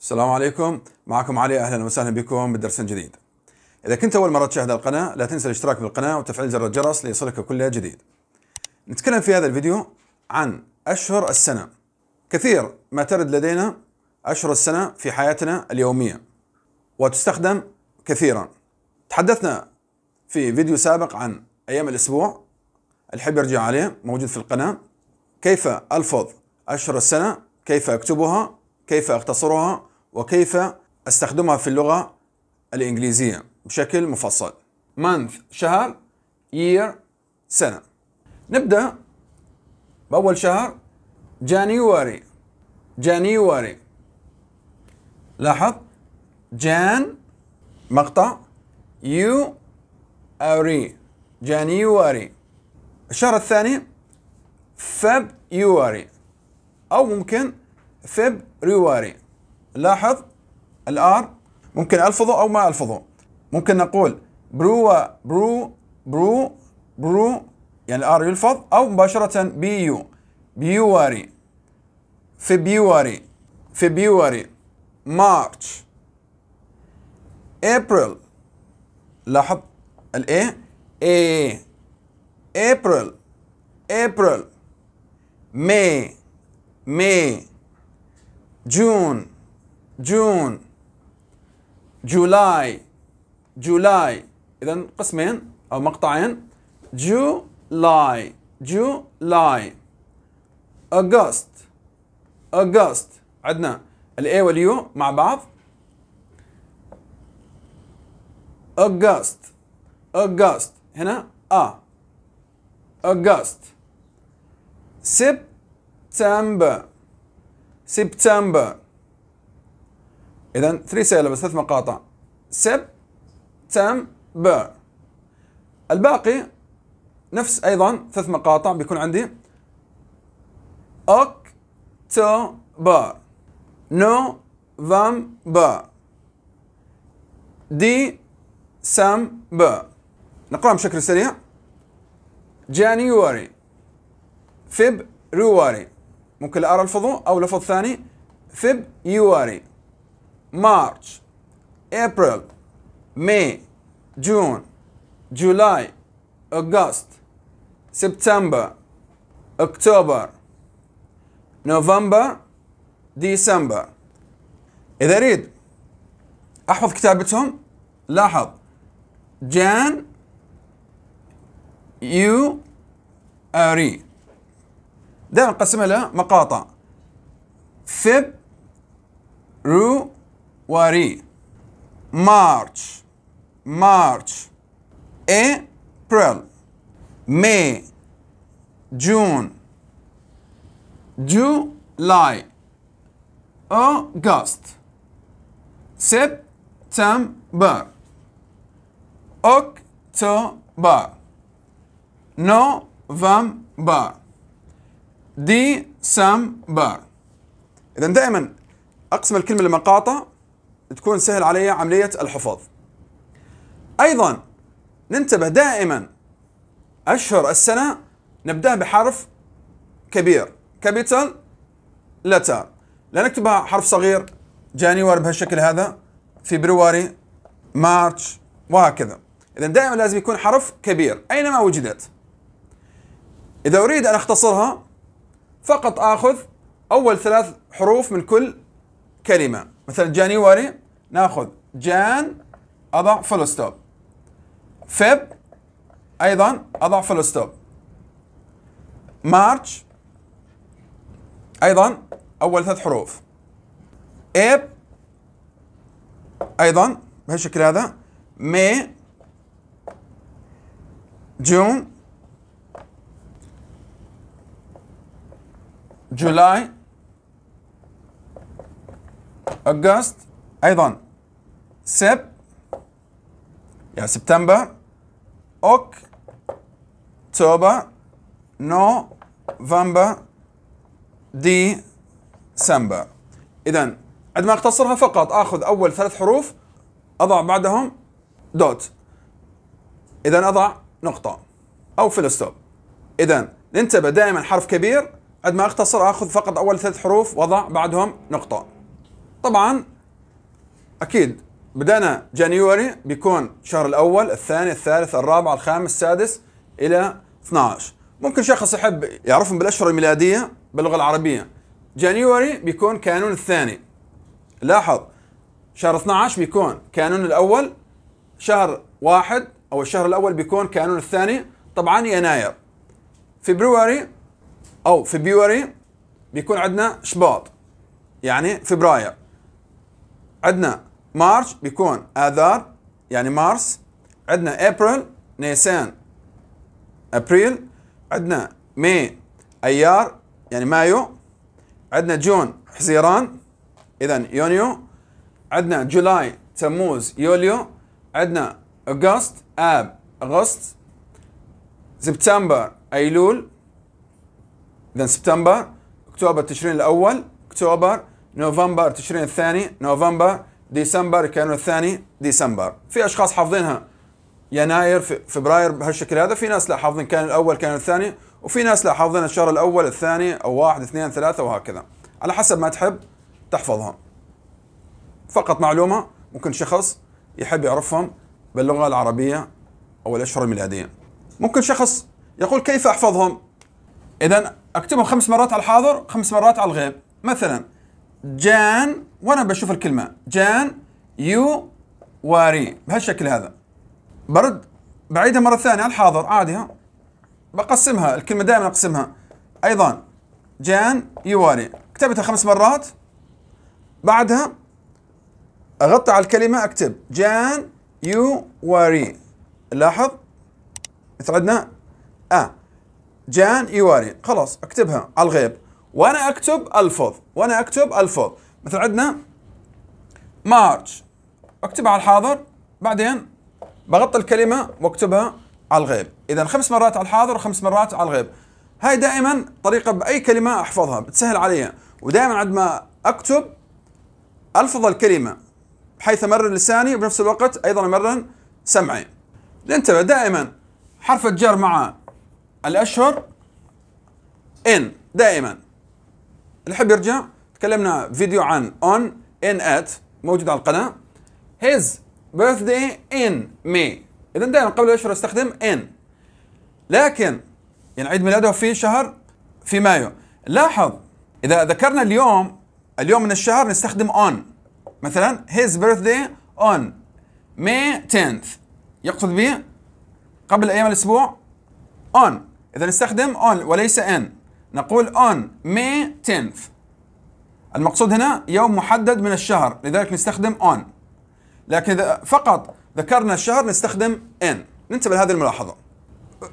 السلام عليكم معكم علي اهلا وسهلا بكم بدرس جديد اذا كنت اول مره تشاهد القناه لا تنسى الاشتراك بالقناه وتفعيل زر الجرس ليصلك كل جديد نتكلم في هذا الفيديو عن اشهر السنه كثير ما ترد لدينا اشهر السنه في حياتنا اليوميه وتستخدم كثيرا تحدثنا في فيديو سابق عن ايام الاسبوع الحب يرجع عليه موجود في القناه كيف الفظ اشهر السنه كيف اكتبها كيف اختصرها وكيف استخدمها في اللغة الإنجليزية بشكل مفصل month شهر year سنة نبدأ بأول شهر January January لاحظ جان مقطع يو أري جانيوري الشهر الثاني فبيوري أو ممكن فبريوري لاحظ الآر ممكن ألفظه أو ما ألفظه ممكن نقول برو برو برو برو يعني الآر يلفظ أو مباشرة بيو بيواري فبيواري فبيواري مارش ابريل لاحظ الايه اي ابريل ابريل ماي ماي جون جون جولاي جولاي إذا قسمين أو مقطعين جولاي جولاي أغست أغست عندنا الإي واليو مع بعض أغست أغست هنا أ أغست سبتمبر سبتمبر اذا 3 سيلبس ثلاث مقاطع سب تم بير الباقي نفس ايضا ثلاث مقاطع بيكون عندي اوك تو بار نو فام بار دي سام بار نقراهم بشكل سريع جانيوري رواري ممكن لأرى الفضو او لفظ ثاني يواري March, April, May, June, July, August, September, October, November, December. إذا أريد أحفظ كتابتهم لاحظ جان يو أري دائما نقسمها مقاطع فيب رو واري مارش مارش ابريل ماي جون جولاي اوغست سبتمبر اكتوبر نوفمبر ديسمبر اذا دائما اقسم الكلمه لمقاطع تكون سهل علي عملية الحفظ أيضا ننتبه دائما أشهر السنة نبدأ بحرف كبير كابيتال لتر لا نكتبها حرف صغير جانيوار بهالشكل هذا فبراير مارش وهكذا إذا دائما لازم يكون حرف كبير أينما وجدت إذا أريد أن أختصرها فقط آخذ أول ثلاث حروف من كل كلمة مثلا جانيوري ناخذ جان اضع فول ستوب فيب ايضا اضع فول ستوب مارش ايضا اول ثلاث حروف اب ايضا بهالشكل هذا مي جون جولاي أوغست أيضا سب يا يعني سبتمبر أوك فامبا نوفمبر ديسمبر إذا عندما أختصرها فقط آخذ أول ثلاث حروف أضع بعدهم دوت إذا أضع نقطة أو فلستوب ستوب إذا ننتبه دائما حرف كبير عندما أختصر آخذ فقط أول ثلاث حروف وأضع بعدهم نقطة طبعا اكيد بدانا جانيوري بيكون الشهر الاول الثاني الثالث الرابع الخامس السادس الى 12 ممكن شخص يحب يعرفهم بالاشهر الميلاديه باللغه العربيه جانيوري بيكون كانون الثاني لاحظ شهر 12 بيكون كانون الاول شهر واحد او الشهر الاول بيكون كانون الثاني طبعا يناير فبراير او فبراير بيكون عندنا شباط يعني فبراير عندنا مارش بيكون اذار يعني مارس عندنا ابريل نيسان ابريل عندنا ماي ايار يعني مايو عندنا جون حزيران اذا يونيو عندنا جولاي تموز يوليو عندنا اغسط اب اغسط سبتمبر ايلول اذا سبتمبر اكتوبر تشرين الاول اكتوبر نوفمبر تشرين الثاني نوفمبر ديسمبر كانون الثاني ديسمبر في اشخاص حافظينها يناير فبراير بهالشكل هذا في ناس لا حافظين كان الاول كان الثاني وفي ناس لا حافظين الشهر الاول الثاني او واحد اثنين ثلاثه وهكذا على حسب ما تحب تحفظهم فقط معلومه ممكن شخص يحب يعرفهم باللغه العربيه او الاشهر الميلاديه ممكن شخص يقول كيف احفظهم اذا اكتبهم خمس مرات على الحاضر خمس مرات على الغيب مثلا جان وانا بشوف الكلمه جان يو واري بهالشكل هذا برد بعيدها مره ثانيه على الحاضر عادي ها بقسمها الكلمه دائما اقسمها ايضا جان يو واري كتبتها خمس مرات بعدها اغطي على الكلمه اكتب جان يو واري لاحظ مثل عندنا ا آه. جان يواري خلاص اكتبها على الغيب وانا اكتب الفظ وانا اكتب الفظ مثلا عندنا مارش اكتبها على الحاضر بعدين بغطي الكلمه واكتبها على الغيب اذا خمس مرات على الحاضر وخمس مرات على الغيب هاي دائما طريقه باي كلمه احفظها بتسهل علي ودائما عندما اكتب الفظ الكلمه بحيث امرن لساني وبنفس الوقت ايضا امرن سمعي ننتبه دائما حرف الجر مع الاشهر ان دائما اللي حب يرجع تكلمنا فيديو عن on in at موجود على القناه his birthday in May اذا دائما قبل الاشهر استخدم in لكن يعني عيد ميلاده في شهر في مايو لاحظ اذا ذكرنا اليوم اليوم من الشهر نستخدم on مثلا his birthday on May 10th يقصد به قبل ايام الاسبوع on اذا نستخدم on وليس in نقول on May 10th المقصود هنا يوم محدد من الشهر لذلك نستخدم on لكن إذا فقط ذكرنا الشهر نستخدم in ننتبه لهذه الملاحظة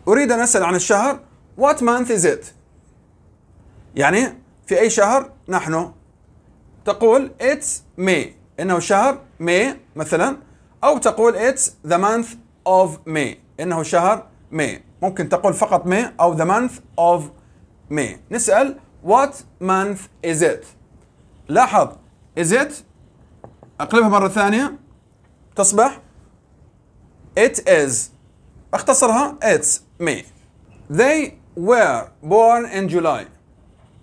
أريد أن أسأل عن الشهر What month is it؟ يعني في أي شهر نحن تقول It's May إنه شهر May مثلا أو تقول It's the month of May إنه شهر May ممكن تقول فقط May أو the month of May ماي نسأل What month is it لاحظ Is it أقلبها مرة ثانية تصبح It is أختصرها It's May They were born in July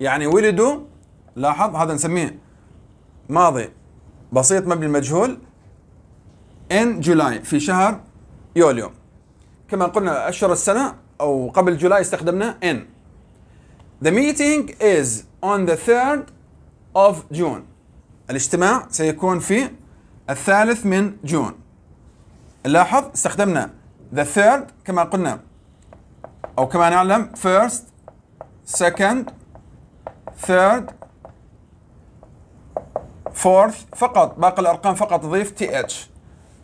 يعني ولدوا لاحظ هذا نسميه ماضي بسيط مبني المجهول in جولاي في شهر يوليو كما قلنا أشهر السنة أو قبل جولاي استخدمنا in The meeting is on the 3rd of June. الاجتماع سيكون في الثالث من جون. لاحظ استخدمنا the third كما قلنا أو كما نعلم first, second, third, fourth فقط باقي الأرقام فقط ضيف th.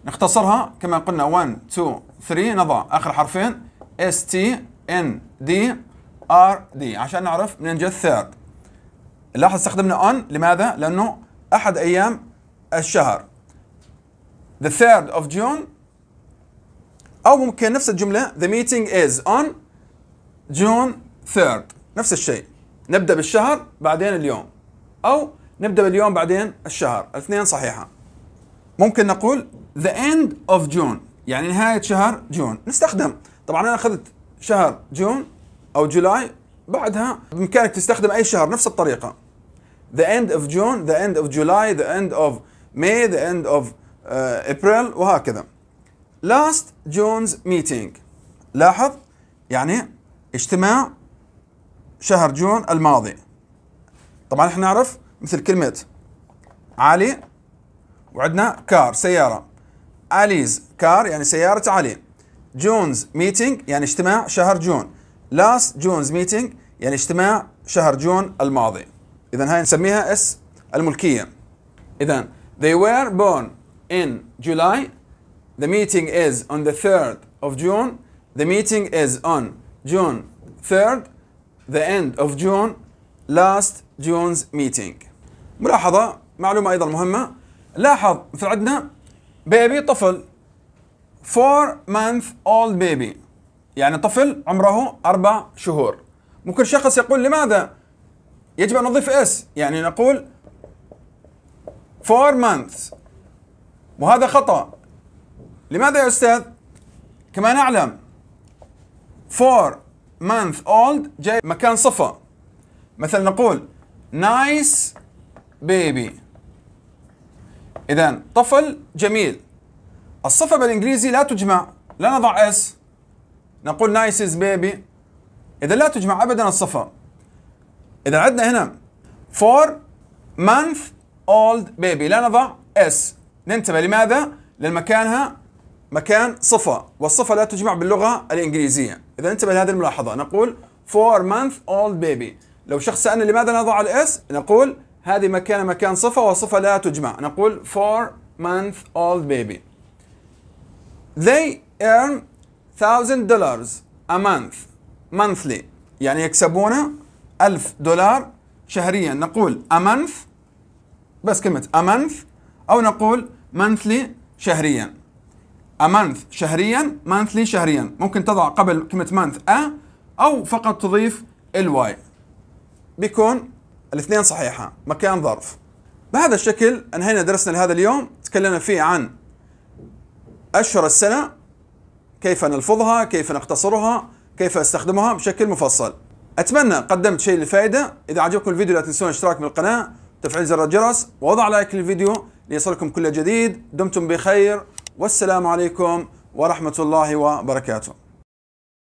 نختصرها كما قلنا 1 2 3 نضع آخر حرفين st, n d ار دي عشان نعرف منين جاء الثيرد لاحظ استخدمنا on لماذا؟ لأنه أحد أيام الشهر the third of June أو ممكن نفس الجملة the meeting is on June 3rd نفس الشيء نبدأ بالشهر بعدين اليوم أو نبدأ باليوم بعدين الشهر الاثنين صحيحة ممكن نقول the end of June يعني نهاية شهر جون نستخدم طبعا أنا أخذت شهر جون او جولاي بعدها بامكانك تستخدم اي شهر نفس الطريقه the end of June the end of July the end of May the end of uh, April وهكذا last June's meeting لاحظ يعني اجتماع شهر جون الماضي طبعا احنا نعرف مثل كلمة علي وعندنا كار سيارة أليز كار يعني سيارة علي جونز ميتينج يعني اجتماع شهر جون last June's meeting يعني اجتماع شهر جون الماضي اذا هاي نسميها اس الملكيه اذا they were born in July the meeting is on the 3rd of June the meeting is on June 3rd the end of June last June's meeting ملاحظة معلومة أيضا مهمة لاحظ مثل عندنا بيبي طفل 4 month old baby يعني طفل عمره أربع شهور ممكن شخص يقول لماذا يجب أن نضيف اس يعني نقول فور months وهذا خطأ لماذا يا أستاذ كما نعلم for month old جاي مكان صفة مثلا نقول nice baby إذا طفل جميل الصفة بالإنجليزي لا تجمع لا نضع اس نقول نايس از بيبي إذا لا تجمع أبدا الصفر إذا عندنا هنا فور مانث اولد بيبي لا نضع اس ننتبه لماذا؟ لأن مكانها مكان صفة والصفة لا تجمع باللغة الإنجليزية إذا انتبه لهذه الملاحظة نقول فور مانث اولد بيبي لو شخص سألنا لماذا نضع الاس نقول هذه مكان مكان صفة والصفه لا تجمع نقول فور مانث اولد بيبي they earn 1000 دولارز a month monthly يعني يكسبون 1000 دولار شهريا نقول a month بس كلمة a month أو نقول monthly شهريا a month شهريا monthly شهريا ممكن تضع قبل كلمة month a أو فقط تضيف الواي بيكون الاثنين صحيحة مكان ظرف بهذا الشكل انهينا درسنا لهذا اليوم تكلمنا فيه عن أشهر السنة كيف نلفظها كيف نختصرها كيف استخدمها بشكل مفصل اتمنى قدمت شيء للفائده اذا عجبكم الفيديو لا تنسون الاشتراك بالقناه تفعيل زر الجرس ووضع لايك للفيديو ليصلكم كل جديد دمتم بخير والسلام عليكم ورحمه الله وبركاته